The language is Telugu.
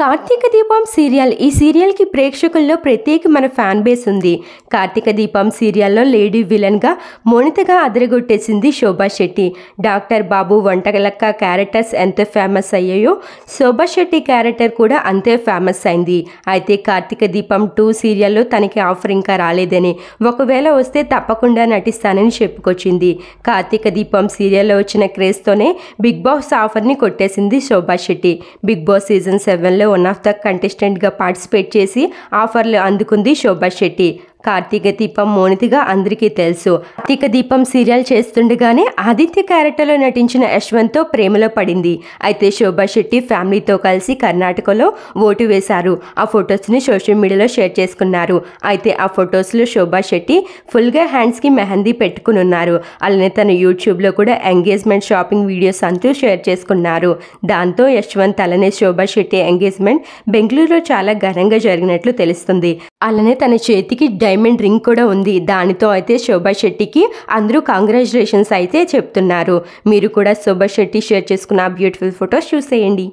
కార్తీక దీపం సీరియల్ ఈ సీరియల్కి ప్రేక్షకుల్లో ప్రత్యేక మన ఫ్యాన్ బేస్ ఉంది కార్తీక దీపం సీరియల్లో లేడీ విలన్గా మోనితగా అదరగొట్టేసింది శోభా శెట్టి డాక్టర్ బాబు వంటగలక్క క్యారెక్టర్స్ ఎంత ఫేమస్ అయ్యాయో శోభా శెట్టి క్యారెక్టర్ కూడా అంతే ఫేమస్ అయింది అయితే కార్తీక దీపం టూ సీరియల్లో తనకి ఆఫర్ ఇంకా రాలేదని ఒకవేళ వస్తే తప్పకుండా నటిస్తానని చెప్పుకొచ్చింది కార్తీక దీపం సీరియల్లో వచ్చిన క్రేజ్తోనే బిగ్ బాస్ ఆఫర్ని కొట్టేసింది Shobha Shetty Bigg Boss season సెవెన్లో వన్ ఆఫ్ ద కంటెస్టెంట్గా పార్టిసిపేట్ చేసి ఆఫర్లు అందుకుంది శోభా శెట్టి కార్తీక దీపం మోనితిగా అందరికీ తెలుసు కార్తీక దీపం సీరియల్ చేస్తుండగానే ఆదిత్య క్యారెక్టర్లో నటించిన తో ప్రేమలో పడింది అయితే శోభా శెట్టి ఫ్యామిలీతో కలిసి కర్ణాటకలో ఓటు వేశారు ఆ ఫొటోస్ని సోషల్ మీడియాలో షేర్ చేసుకున్నారు అయితే ఆ ఫొటోస్లో శోభా శెట్టి ఫుల్గా హ్యాండ్స్కి మెహందీ పెట్టుకుని ఉన్నారు అలానే తన యూట్యూబ్లో కూడా ఎంగేజ్మెంట్ షాపింగ్ వీడియోస్ అంతా షేర్ చేసుకున్నారు దాంతో యశ్వంత్ అలానే శోభా శెట్టి ఎంగేజ్మెంట్ బెంగళూరులో చాలా ఘనంగా జరిగినట్లు తెలుస్తుంది అలానే తన చేతికి డైమండ్ రింగ్ కూడా ఉంది దానితో అయితే శోభా శెట్టికి అందరూ కాంగ్రాచులేషన్స్ అయితే చెప్తున్నారు మీరు కూడా శోభా శెట్టి షేర్ చేసుకున్న బ్యూటిఫుల్ ఫొటోస్ చూసేయండి